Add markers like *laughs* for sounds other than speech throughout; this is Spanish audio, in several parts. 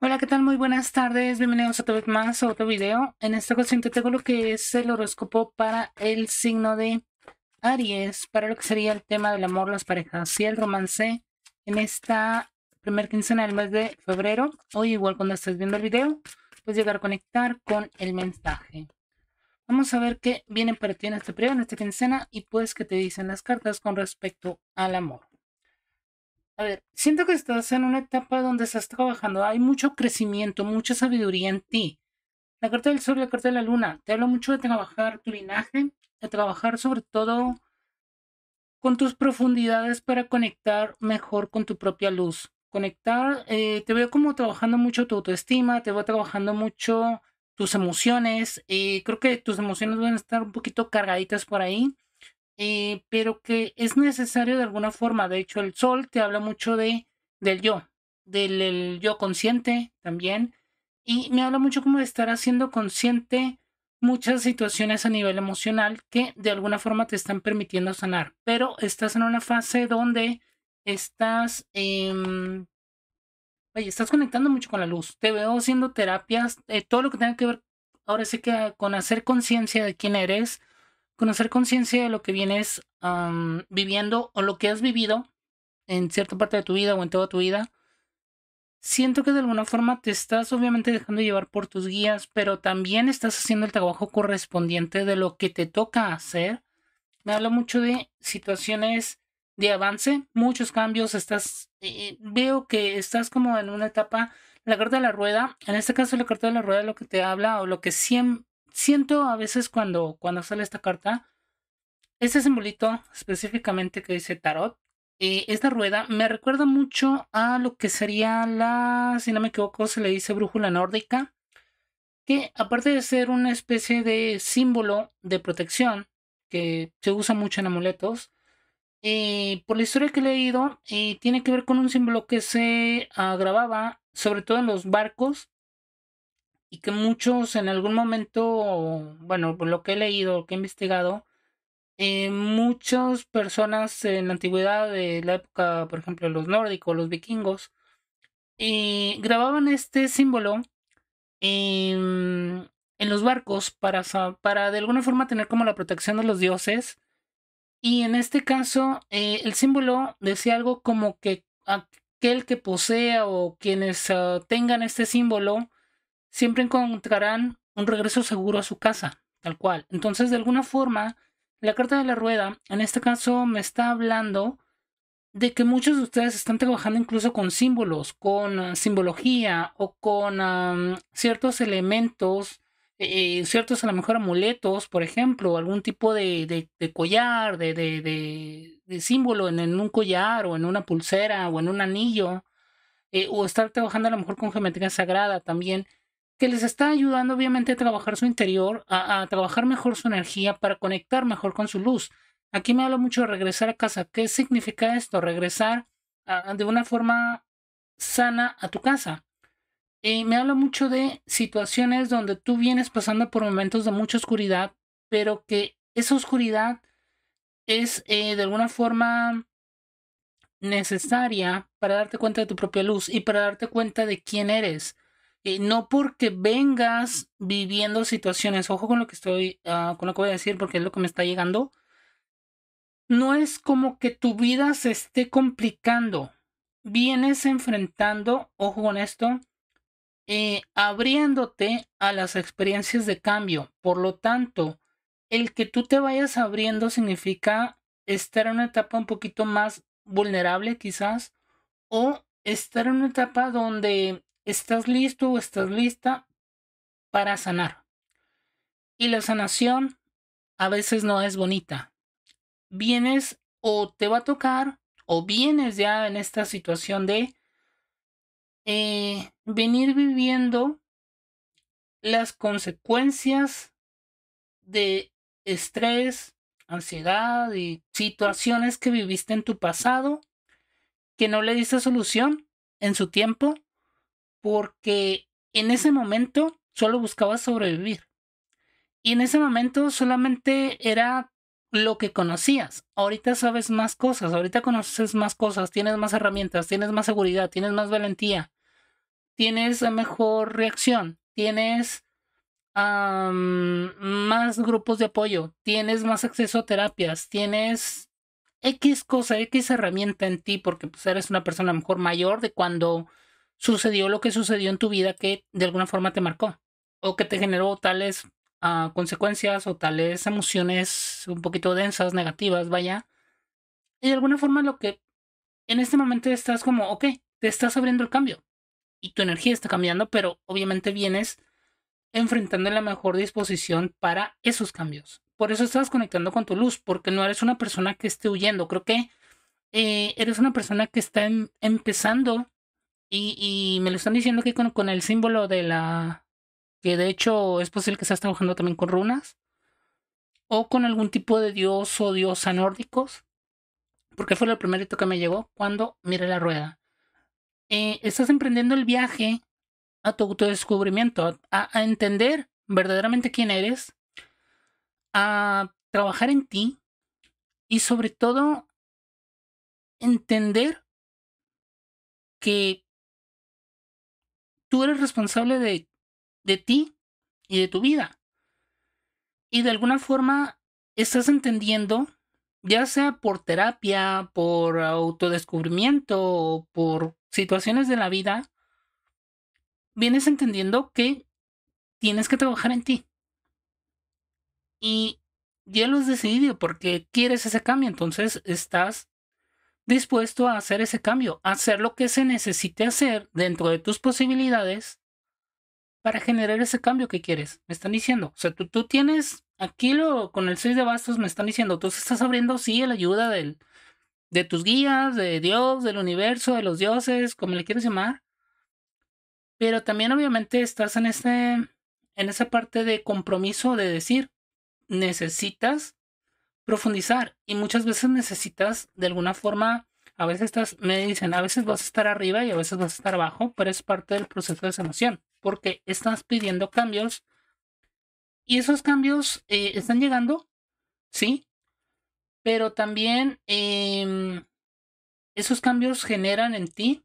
Hola, ¿qué tal? Muy buenas tardes. Bienvenidos otra vez más a otro video. En esta ocasión te tengo lo que es el horóscopo para el signo de Aries, para lo que sería el tema del amor, las parejas y el romance en esta primer quincena del mes de febrero. Hoy, igual cuando estés viendo el video, puedes llegar a conectar con el mensaje. Vamos a ver qué viene para ti en este primera, en esta quincena, y pues qué te dicen las cartas con respecto al amor. A ver, siento que estás en una etapa donde estás trabajando, hay mucho crecimiento, mucha sabiduría en ti. La carta del sol y la carta de la luna te hablo mucho de trabajar tu linaje, de trabajar sobre todo con tus profundidades para conectar mejor con tu propia luz. Conectar, eh, te veo como trabajando mucho tu autoestima, te veo trabajando mucho tus emociones y creo que tus emociones van a estar un poquito cargaditas por ahí. Eh, pero que es necesario de alguna forma. De hecho, el sol te habla mucho de, del yo, del yo consciente también, y me habla mucho como de estar haciendo consciente muchas situaciones a nivel emocional que de alguna forma te están permitiendo sanar, pero estás en una fase donde estás, em, oye, estás conectando mucho con la luz. Te veo haciendo terapias, eh, todo lo que tenga que ver ahora sí que con hacer conciencia de quién eres, Conocer conciencia de lo que vienes viviendo o lo que has vivido en cierta parte de tu vida o en toda tu vida, siento que de alguna forma te estás obviamente dejando llevar por tus guías, pero también estás haciendo el trabajo correspondiente de lo que te toca hacer. Me habla mucho de situaciones de avance, muchos cambios, estás, eh, veo que estás como en una etapa, la carta de la rueda, en este caso la carta de la rueda lo que te habla o lo que siempre siento a veces cuando, cuando sale esta carta, este simbolito específicamente que dice tarot, y eh, esta rueda me recuerda mucho a lo que sería la, si no me equivoco, se le dice brújula nórdica, que aparte de ser una especie de símbolo de protección que se usa mucho en amuletos, eh, por la historia que he leído, eh, tiene que ver con un símbolo que se agravaba sobre todo en los barcos y que muchos en algún momento, bueno, por lo que he leído, que he investigado, eh, muchas personas en la antigüedad, de la época, por ejemplo, los nórdicos, los vikingos, eh, grababan este símbolo en, los barcos para, para de alguna forma tener como la protección de los dioses. Y en este caso, eh, el símbolo decía algo como que aquel que posea o quienes ah, tengan este símbolo siempre encontrarán un regreso seguro a su casa, tal cual. Entonces, de alguna forma, la carta de la rueda, en este caso, me está hablando de que muchos de ustedes están trabajando incluso con símbolos, con ah, simbología o con ciertos elementos, eh, ciertos a lo mejor amuletos, por ejemplo, algún tipo de, collar, de, símbolo en, un collar o en una pulsera o en un anillo, eh, o estar trabajando a lo mejor con geometría sagrada también que les está ayudando obviamente a trabajar su interior, a, trabajar mejor su energía para conectar mejor con su luz. Aquí me habla mucho de regresar a casa. ¿Qué significa esto? Regresar de una forma sana a tu casa. Y me habla mucho de situaciones donde tú vienes pasando por momentos de mucha oscuridad, pero que esa oscuridad es eh, de alguna forma necesaria para darte cuenta de tu propia luz y para darte cuenta de quién eres eh, no porque vengas viviendo situaciones, ojo con lo que estoy, ah, con lo que voy a decir porque es lo que me está llegando, no es como que tu vida se esté complicando, vienes enfrentando, ojo con esto, eh, abriéndote a las experiencias de cambio. Por lo tanto, el que tú te vayas abriendo significa estar en una etapa un poquito más vulnerable quizás o estar en una etapa donde ¿Estás listo o estás lista para sanar? Y la sanación a veces no es bonita. Vienes o te va a tocar o vienes ya en esta situación de eh, venir viviendo las consecuencias de estrés, ansiedad y situaciones que viviste en tu pasado que no le diste solución en su tiempo porque en ese momento solo buscaba sobrevivir. Y en ese momento solamente era lo que conocías. Ahorita sabes más cosas, ahorita conoces más cosas, tienes más herramientas, tienes más seguridad, tienes más valentía, tienes mejor reacción, tienes más grupos de apoyo, tienes más acceso a terapias, tienes X cosa, X herramienta en ti porque pues, eres una persona mejor mayor de cuando sucedió lo que sucedió en tu vida que de alguna forma te marcó o que te generó tales ah, consecuencias o tales emociones un poquito densas, negativas, vaya. Y de alguna forma lo que en este momento estás como, ok, te estás abriendo el cambio y tu energía está cambiando, pero obviamente vienes enfrentando la mejor disposición para esos cambios. Por eso estás conectando con tu luz, porque no eres una persona que esté huyendo. Creo que eh, eres una persona que está em-, empezando y, me lo están diciendo que con, el símbolo de la... Que de hecho es posible pues, que estás trabajando también con runas. O con algún tipo de dios o diosa nórdicos. Porque fue lo primerito que me llegó cuando miré la rueda. Eh, estás emprendiendo el viaje a tu autodescubrimiento, a entender verdaderamente quién eres, a trabajar en ti y sobre todo entender que tú eres responsable de, ti y de tu vida. Y de alguna forma estás entendiendo, ya sea por terapia, por autodescubrimiento o por situaciones de la vida, vienes entendiendo que tienes que trabajar en ti. Y ya lo has decidido porque quieres ese cambio, entonces estás dispuesto a hacer ese cambio, hacer lo que se necesite hacer dentro de tus posibilidades para generar ese cambio que quieres. Me están diciendo, o sea, tú, tienes aquí lo, con el 6 de bastos, me están diciendo, tú estás abriendo, sí, la ayuda del, de tus guías, de Dios, del universo, de los dioses, como le quieres llamar. Pero también obviamente estás en, este, en esa parte de compromiso de decir, necesitas profundizar y muchas veces necesitas de alguna forma, a veces estás, me dicen, a veces vas a estar arriba y a veces vas a estar abajo, pero es parte del proceso de sanación, porque estás pidiendo cambios y esos cambios eh, están llegando, ¿sí? Pero también em, esos cambios generan en ti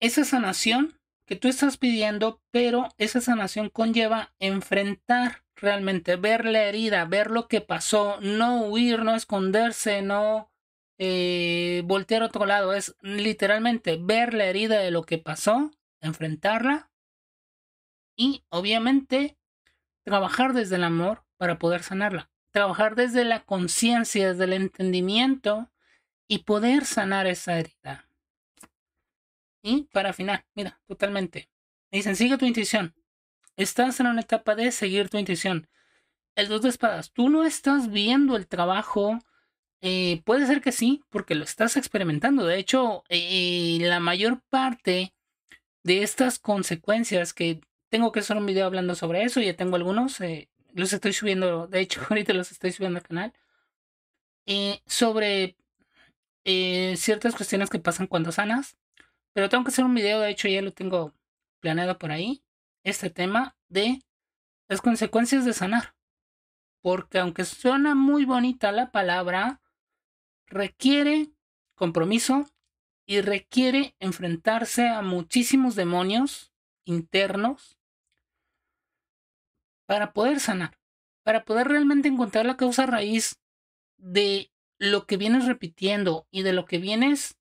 esa sanación que tú estás pidiendo, pero esa sanación conlleva enfrentar realmente ver la herida, ver lo que pasó, no huir, no esconderse, no eh, voltear a otro lado, es literalmente ver la herida de lo que pasó, enfrentarla y obviamente trabajar desde el amor para poder sanarla, trabajar desde la conciencia, desde el entendimiento y poder sanar esa herida. Y para final, mira, totalmente. Me dicen, sigue tu intuición. Estás en una etapa de seguir tu intuición. El dos de espadas, tú no estás viendo el trabajo. Eh, puede ser que sí, porque lo estás experimentando. De hecho, eh, la mayor parte de estas consecuencias que tengo que hacer un video hablando sobre eso, ya tengo algunos, eh, los estoy subiendo, de hecho *laughs* ahorita los estoy subiendo al canal, sobre ciertas cuestiones que pasan cuando sanas. Pero tengo que hacer un video, de hecho ya lo tengo planeado por ahí este tema de las consecuencias de sanar. Porque aunque suena muy bonita la palabra, requiere compromiso y requiere enfrentarse a muchísimos demonios internos para poder sanar, para poder realmente encontrar la causa raíz de lo que vienes repitiendo y de lo que vienes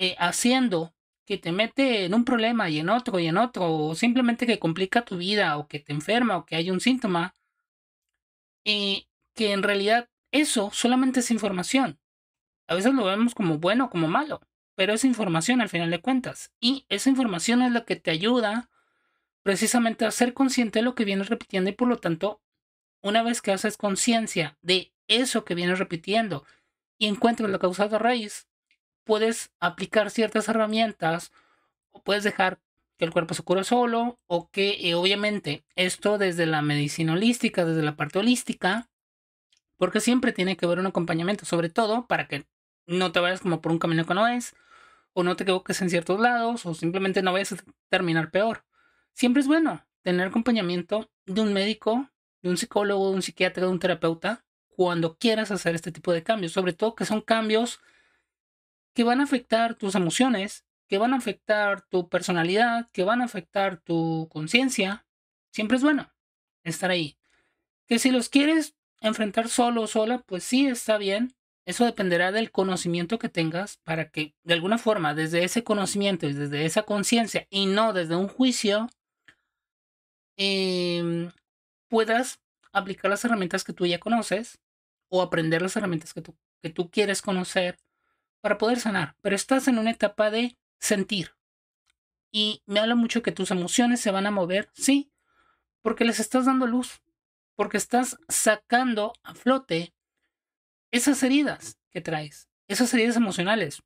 eh, haciendo que te mete en un problema y en otro y en otro, o simplemente que complica tu vida, o que te enferma, o que hay un síntoma, y que en realidad eso solamente es información. A veces lo vemos como bueno o como malo, pero es información al final de cuentas, y esa información es la que te ayuda precisamente a ser consciente de lo que vienes repitiendo y por lo tanto, una vez que haces conciencia de eso que vienes repitiendo y encuentras la causa a raíz, puedes aplicar ciertas herramientas o puedes dejar que el cuerpo se cure solo o que eh, obviamente esto desde la medicina holística, desde la parte holística, porque siempre tiene que haber un acompañamiento, sobre todo para que no te vayas como por un camino que no es, o no te equivoques en ciertos lados, o simplemente no vayas a terminar peor. Siempre es bueno tener acompañamiento de un médico, de un psicólogo, de un psiquiatra, de un terapeuta, cuando quieras hacer este tipo de cambios, sobre todo que son cambios que van a afectar tus emociones, que van a afectar tu personalidad, que van a afectar tu conciencia, siempre es bueno estar ahí. Que si los quieres enfrentar solo o sola, pues sí está bien. Eso dependerá del conocimiento que tengas para que de alguna forma desde ese conocimiento y desde esa conciencia y no desde un juicio em, puedas aplicar las herramientas que tú ya conoces o aprender las herramientas que tú, que tú quieres conocer para poder sanar, pero estás en una etapa de sentir. Y me habla mucho que tus emociones se van a mover, sí, porque les estás dando luz, porque estás sacando a flote esas heridas que traes, esas heridas emocionales.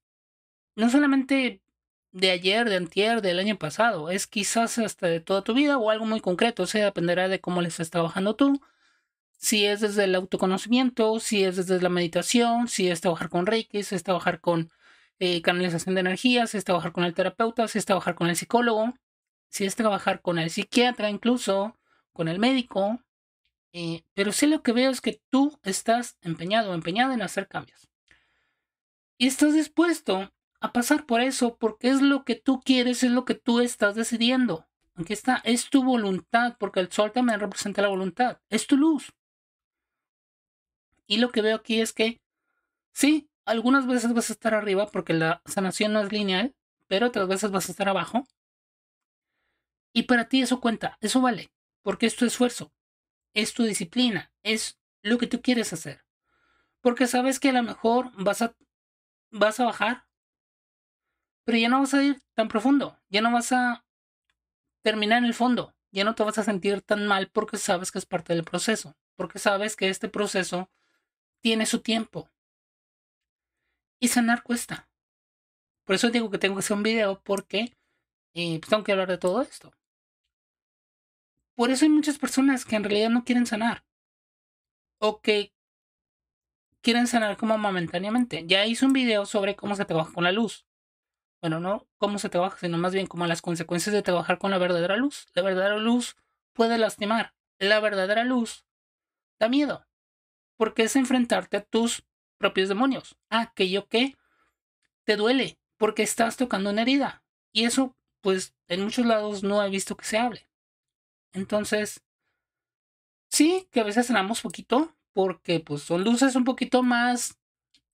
No solamente de ayer, de antier, del año pasado, es quizás hasta de toda tu vida o algo muy concreto, o sea, dependerá de cómo les estás trabajando tú, si es desde el autoconocimiento, si es desde la meditación, si es trabajar con Reiki, si es trabajar con eh, canalización de energías, si es trabajar con el terapeuta, si es trabajar con el psicólogo, si es trabajar con el psiquiatra incluso, con el médico. Eh, pero sí lo que veo es que tú estás empeñado, empeñada en hacer cambios. Y estás dispuesto a pasar por eso porque es lo que tú quieres, es lo que tú estás decidiendo. Aunque está, es tu voluntad, porque el sol también representa la voluntad, es tu luz. Y lo que veo aquí es que, sí, algunas veces vas a estar arriba porque la sanación no es lineal, pero otras veces vas a estar abajo. Y para ti eso cuenta, eso vale, porque es tu esfuerzo, es tu disciplina, es lo que tú quieres hacer. Porque sabes que a lo mejor vas a, vas a bajar, pero ya no vas a ir tan profundo, ya no vas a terminar en el fondo, ya no te vas a sentir tan mal porque sabes que es parte del proceso, porque sabes que este proceso tiene su tiempo. Y sanar cuesta. Por eso digo que tengo que hacer un video porque eh, pues, tengo que hablar de todo esto. Por eso hay muchas personas que en realidad no quieren sanar. O que quieren sanar como momentáneamente. Ya hice un video sobre cómo se trabaja con la luz. Bueno, no cómo se trabaja, sino más bien como las consecuencias de trabajar con la verdadera luz. La verdadera luz puede lastimar. La verdadera luz da miedo porque es enfrentarte a tus propios demonios, a ah, aquello que te duele, porque estás tocando una herida. Y eso, pues, en muchos lados no he visto que se hable. Entonces, sí, que a veces cenamos poquito, porque pues son luces un poquito más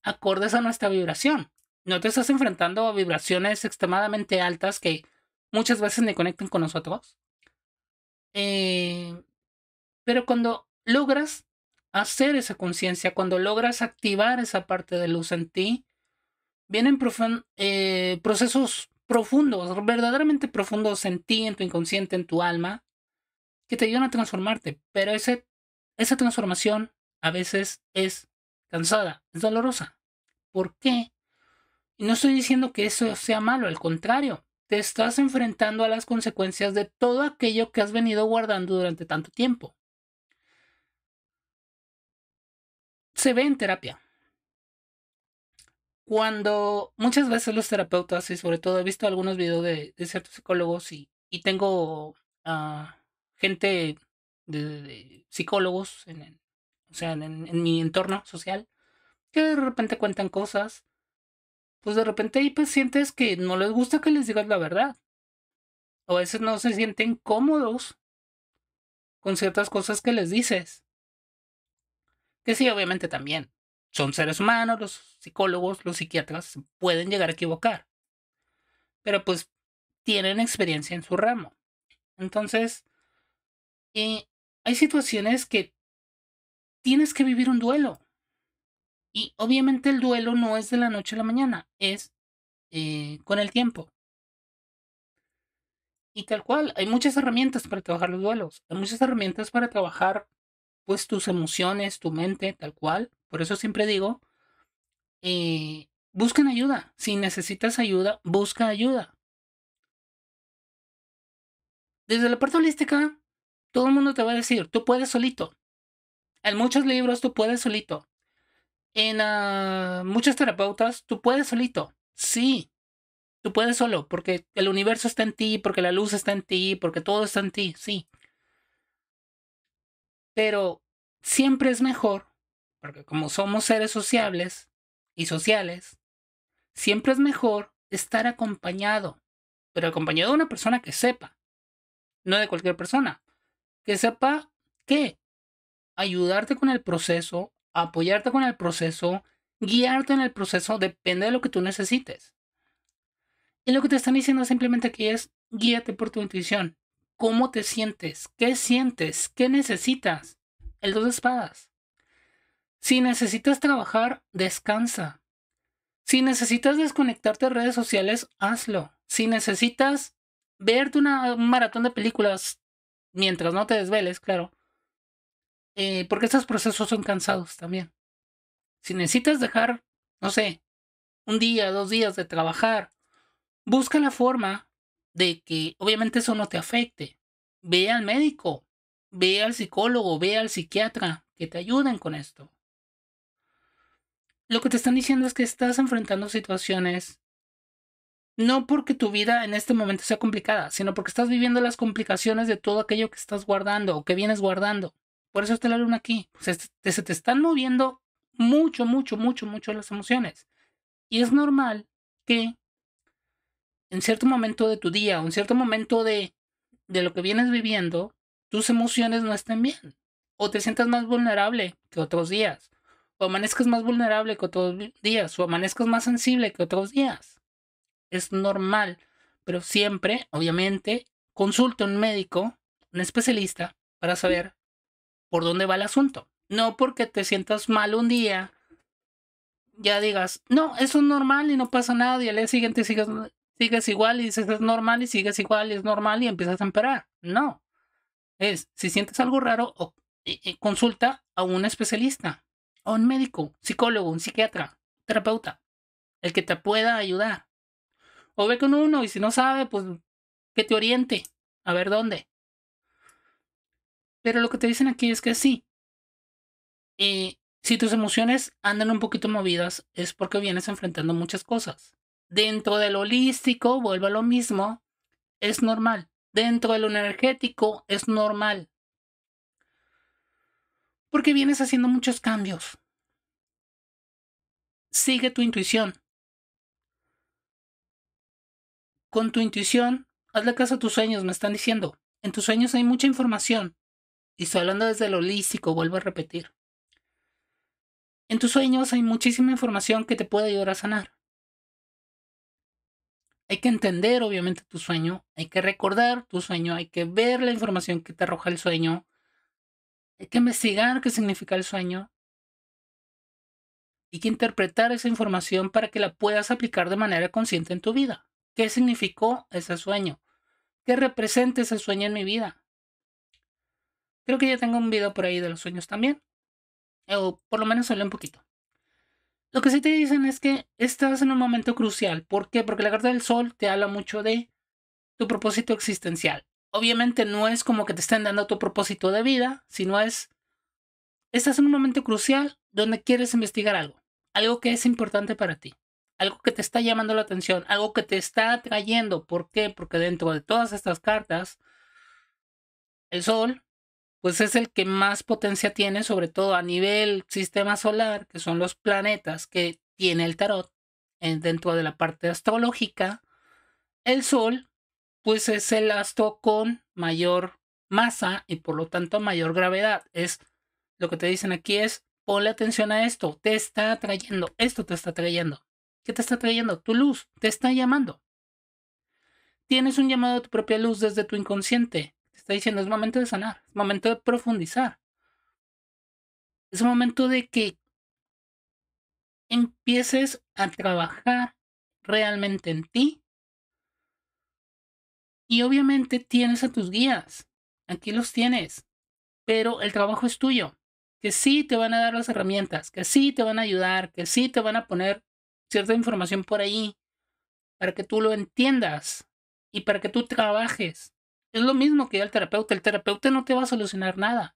acordes a nuestra vibración. No te estás enfrentando a vibraciones extremadamente altas que muchas veces me conectan con nosotros. Eh, pero cuando logras hacer esa conciencia, cuando logras activar esa parte de luz en ti, vienen eh, procesos profundos, verdaderamente profundos en ti, en tu inconsciente, en tu alma, que te ayudan a transformarte. Pero esa transformación a veces es cansada, es dolorosa. ¿Por qué? Y no estoy diciendo que eso sea malo, al contrario, te estás enfrentando a las consecuencias de todo aquello que has venido guardando durante tanto tiempo. se ve en terapia. Cuando muchas veces los terapeutas, y sobre todo he visto algunos videos de, ciertos psicólogos y, tengo ah, gente de, psicólogos en, o sea, mi entorno social, que de repente cuentan cosas, pues de repente hay pacientes que no les gusta que les digas la verdad. O a veces no se sienten cómodos con ciertas cosas que les dices. Que sí, obviamente también. Son seres humanos, los psicólogos, los psiquiatras pueden llegar a equivocar. Pero pues tienen experiencia en su ramo. Entonces, eh, hay situaciones que tienes que vivir un duelo. Y obviamente el duelo no es de la noche a la mañana, es eh, con el tiempo. Y tal cual, hay muchas herramientas para trabajar los duelos, hay muchas herramientas para trabajar pues tus emociones, tu mente, tal cual. Por eso siempre digo, eh, busquen ayuda. Si necesitas ayuda, busca ayuda. Desde la parte holística, todo el mundo te va a decir, tú puedes solito. En muchos libros, tú puedes solito. En muchas ah, muchos terapeutas, tú puedes solito. Sí, tú puedes solo, porque el universo está en ti, porque la luz está en ti, porque todo está en ti, sí. Pero siempre es mejor, porque como somos seres sociables y sociales, siempre es mejor estar acompañado, pero acompañado de una persona que sepa, no de cualquier persona, que sepa que ayudarte con el proceso, apoyarte con el proceso, guiarte en el proceso, depende de lo que tú necesites. Y lo que te están diciendo simplemente aquí es guíate por tu intuición cómo te sientes, qué sientes, qué necesitas. El dos de espadas. Si necesitas trabajar, descansa. Si necesitas desconectarte de redes sociales, hazlo. Si necesitas verte una, un maratón de películas mientras no te desveles, claro. Eh, porque estos procesos son cansados también. Si necesitas dejar, no sé, un día, dos días de trabajar, busca la forma de que obviamente eso no te afecte. Ve al médico, ve al psicólogo, ve al psiquiatra que te ayuden con esto. Lo que te están diciendo es que estás enfrentando situaciones no porque tu vida en este momento sea complicada, sino porque estás viviendo las complicaciones de todo aquello que estás guardando o que vienes guardando. Por eso está la luna aquí. se pues, te, se te están moviendo mucho, mucho, mucho, mucho las emociones. Y es normal que en cierto momento de tu día o en cierto momento de, de lo que vienes viviendo, tus emociones no estén bien. O te sientas más vulnerable que otros días. O amanezcas más vulnerable que otros días. O amanezcas más sensible que otros días. Es normal. Pero siempre, obviamente, consulta a un médico, un especialista, para saber por dónde va el asunto. No porque te sientas mal un día, ya digas, no, eso es normal y no pasa nada. Y al día siguiente sigas sigues igual y dices es normal y sigues igual y es normal y empiezas a emperar, No. Es, si sientes algo raro, consulta a un especialista, a un médico, psicólogo, un psiquiatra, terapeuta, el que te pueda ayudar. O ve con uno y si no sabe, pues que te oriente, a ver dónde. Pero lo que te dicen aquí es que sí. Y si tus emociones andan un poquito movidas, es porque vienes enfrentando muchas cosas. Dentro del holístico, vuelvo a lo mismo, es normal. Dentro de lo energético, es normal. Porque vienes haciendo muchos cambios. Sigue tu intuición. Con tu intuición, hazle caso a tus sueños, me están diciendo. En tus sueños hay mucha información. Y estoy hablando desde lo holístico, vuelvo a repetir. En tus sueños hay muchísima información que te puede ayudar a sanar. Hay que entender obviamente tu sueño, hay que recordar tu sueño, hay que ver la información que te arroja el sueño, hay que investigar qué significa el sueño, hay que interpretar esa información para que la puedas aplicar de manera consciente en tu vida. ¿Qué significó ese sueño? ¿Qué representa ese sueño en mi vida? Creo que ya tengo un video por ahí de los sueños también, o por lo menos solo un poquito. Lo que sí te dicen es que estás en un momento crucial. ¿Por qué? Porque la carta del sol te habla mucho de tu propósito existencial. Obviamente no es como que te estén dando tu propósito de vida, sino es, estás en un momento crucial donde quieres investigar algo, algo que es importante para ti, algo que te está llamando la atención, algo que te está atrayendo. ¿Por qué? Porque dentro de todas estas cartas, el sol pues es el que más potencia tiene, sobre todo a nivel sistema solar, que son los planetas que tiene el tarot dentro de la parte astrológica. El Sol, pues es el astro con mayor masa y por lo tanto mayor gravedad. Es lo que te dicen aquí es, ponle atención a esto, te está atrayendo, esto te está atrayendo. ¿Qué te está atrayendo? Tu luz, te está llamando. Tienes un llamado a tu propia luz desde tu inconsciente está diciendo, es momento de sanar, es momento de profundizar. Es momento de que empieces a trabajar realmente en ti. Y obviamente tienes a tus guías, aquí los tienes, pero el trabajo es tuyo, que sí te van a dar las herramientas, que sí te van a ayudar, que sí te van a poner cierta información por ahí para que tú lo entiendas y para que tú trabajes es lo mismo que al terapeuta. El terapeuta no te va a solucionar nada.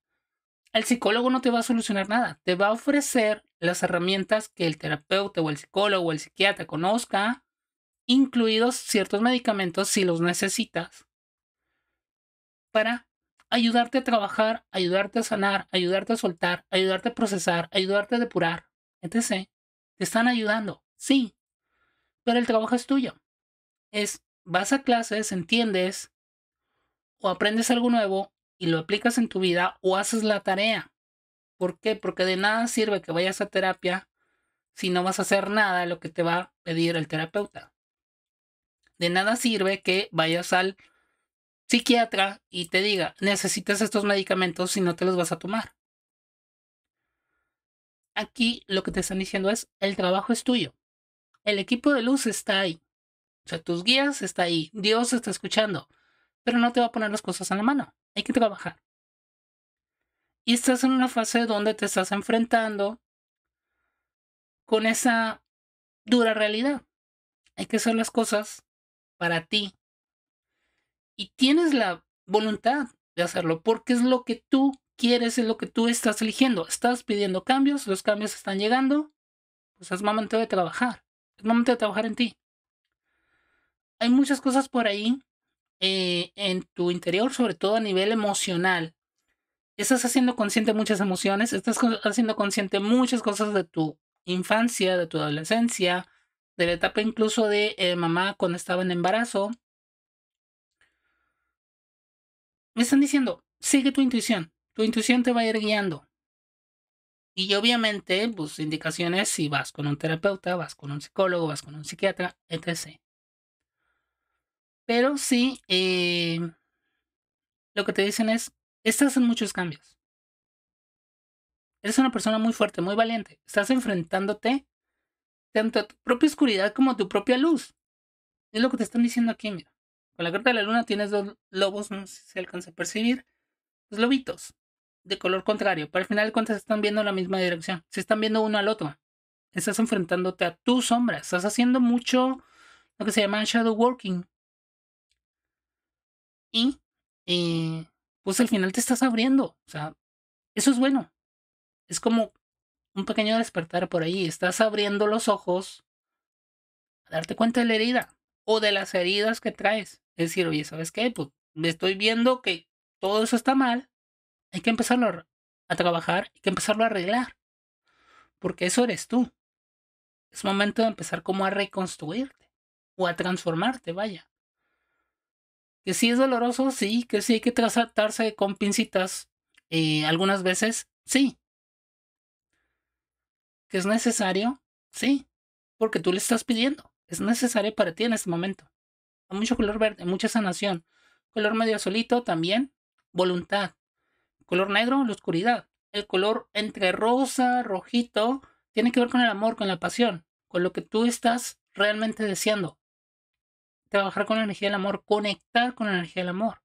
El psicólogo no te va a solucionar nada. Te va a ofrecer las herramientas que el terapeuta o el psicólogo o el psiquiatra conozca, incluidos ciertos medicamentos si los necesitas, para ayudarte a trabajar, ayudarte a sanar, ayudarte a soltar, ayudarte a procesar, ayudarte a depurar, etc. Te están ayudando, sí, pero el trabajo es tuyo. Es, vas a clases, entiendes, o aprendes algo nuevo y lo aplicas en tu vida o haces la tarea. ¿Por qué? Porque de nada sirve que vayas a terapia si no vas a hacer nada lo que te va a pedir el terapeuta. De nada sirve que vayas al psiquiatra y te diga, necesitas estos medicamentos si no te los vas a tomar. Aquí lo que te están diciendo es, el trabajo es tuyo. El equipo de luz está ahí. O sea, tus guías está ahí. Dios está escuchando pero no te va a poner las cosas en la mano. Hay que trabajar. Y estás en una fase donde te estás enfrentando con esa dura realidad. Hay que hacer las cosas para ti. Y tienes la voluntad de hacerlo porque es lo que tú quieres, es lo que tú estás eligiendo. Estás pidiendo cambios, los cambios están llegando. Pues es momento de trabajar. Es momento de trabajar en ti. Hay muchas cosas por ahí eh, en tu interior, sobre todo a nivel emocional. Estás haciendo consciente muchas emociones, estás haciendo consciente muchas cosas de tu infancia, de tu adolescencia, de la etapa incluso de eh, mamá cuando estaba en embarazo. Me están diciendo, sigue tu intuición, tu intuición te va a ir guiando. Y obviamente, pues indicaciones si vas con un terapeuta, vas con un psicólogo, vas con un psiquiatra, etc. Pero sí, eh, lo que te dicen es, estás en muchos cambios. Eres una persona muy fuerte, muy valiente. Estás enfrentándote tanto a tu propia oscuridad como a tu propia luz. Es lo que te están diciendo aquí, mira. Con la carta de la luna tienes dos lobos, no sé si se alcanza a percibir. Dos lobitos, de color contrario, pero al final de cuentas están viendo la misma dirección. Se están viendo uno al otro. Estás enfrentándote a tu sombra. Estás haciendo mucho lo que se llama shadow working. Y eh, pues al final te estás abriendo. O sea, eso es bueno. Es como un pequeño despertar por ahí. Estás abriendo los ojos a darte cuenta de la herida o de las heridas que traes. Es decir, oye, ¿sabes qué? Pues me estoy viendo que todo eso está mal. Hay que empezarlo a, trabajar, hay que empezarlo a arreglar. Porque eso eres tú. Es momento de empezar como a reconstruirte o a transformarte, vaya. Que sí es doloroso, sí, que sí hay que tratarse con pincitas y eh, algunas veces, sí. Que es necesario, sí, porque tú le estás pidiendo. Es necesario para ti en este momento. Hay mucho color verde, mucha sanación. Color medio azulito también, voluntad. Color negro, la oscuridad. El color entre rosa, rojito, tiene que ver con el amor, con la pasión, con lo que tú estás realmente deseando trabajar con la energía del amor, conectar con la energía del amor.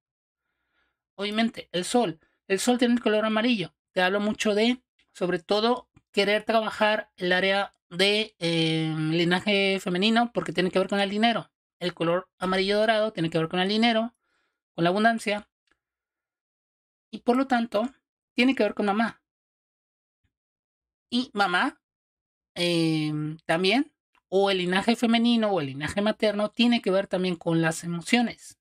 Obviamente, el sol. El sol tiene el color amarillo. Te hablo mucho de, sobre todo, querer trabajar el área de eh, linaje femenino porque tiene que ver con el dinero. El color amarillo dorado tiene que ver con el dinero, con la abundancia. Y por lo tanto, tiene que ver con mamá. Y mamá em, también o el linaje femenino o el linaje materno tiene que ver también con las emociones.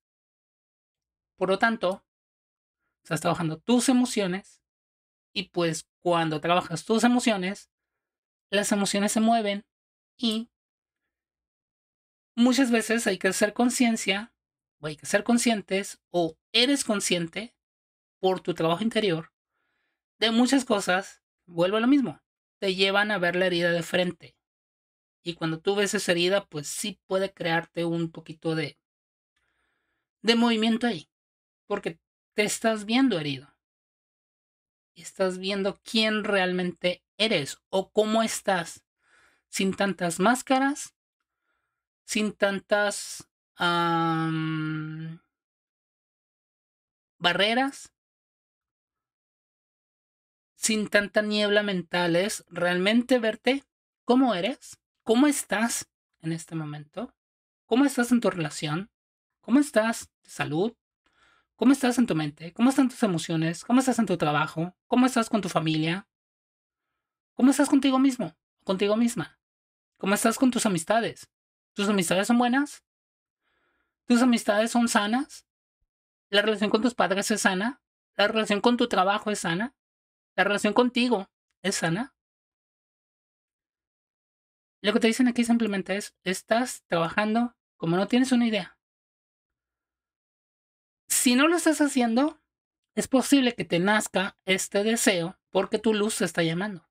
Por lo tanto, estás trabajando tus emociones y pues cuando trabajas tus emociones, las emociones se mueven y muchas veces hay que hacer conciencia o hay que ser conscientes o eres consciente por tu trabajo interior de muchas cosas, vuelvo a lo mismo, te llevan a ver la herida de frente. Y cuando tú ves esa herida, pues sí puede crearte un poquito de, de movimiento ahí. Porque te estás viendo herido. estás viendo quién realmente eres o cómo estás. Sin tantas máscaras, sin tantas barreras, sin tanta niebla mental. Es realmente verte cómo eres ¿Cómo estás en este momento? ¿Cómo estás en tu relación? ¿Cómo estás de salud? ¿Cómo estás en tu mente? ¿Cómo están tus emociones? ¿Cómo estás en tu trabajo? ¿Cómo estás con tu familia? ¿Cómo estás contigo mismo? ¿Contigo misma? ¿Cómo estás con tus amistades? ¿Tus amistades son buenas? ¿Tus amistades son sanas? ¿La relación con tus padres es sana? ¿La relación con tu trabajo es sana? ¿La relación contigo es sana? Lo que te dicen aquí simplemente es, estás trabajando como no tienes una idea. Si no lo estás haciendo, es posible que te nazca este deseo porque tu luz te está llamando.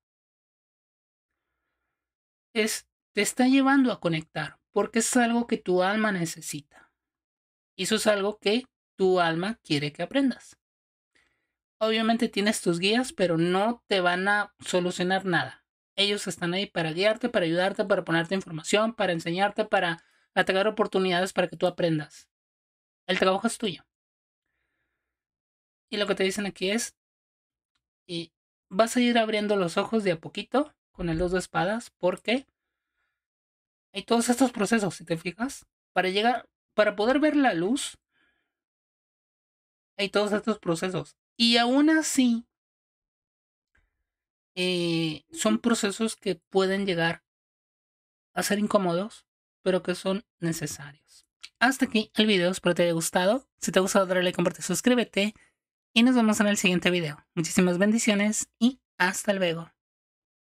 Es, te está llevando a conectar porque es algo que tu alma necesita. Y eso es algo que tu alma quiere que aprendas. Obviamente tienes tus guías, pero no te van a solucionar nada. Ellos están ahí para guiarte, para ayudarte, para ponerte información, para enseñarte, para atacar oportunidades para que tú aprendas. El trabajo es tuyo. Y lo que te dicen aquí es, y vas a ir abriendo los ojos de a poquito con el dos de espadas porque hay todos estos procesos, si te fijas, para llegar, para poder ver la luz, hay todos estos procesos. Y aún así, eh, son procesos que pueden llegar a ser incómodos, pero que son necesarios. Hasta aquí el video, espero te haya gustado. Si te ha gustado, dale like, comparte, suscríbete. Y nos vemos en el siguiente video. Muchísimas bendiciones y hasta luego.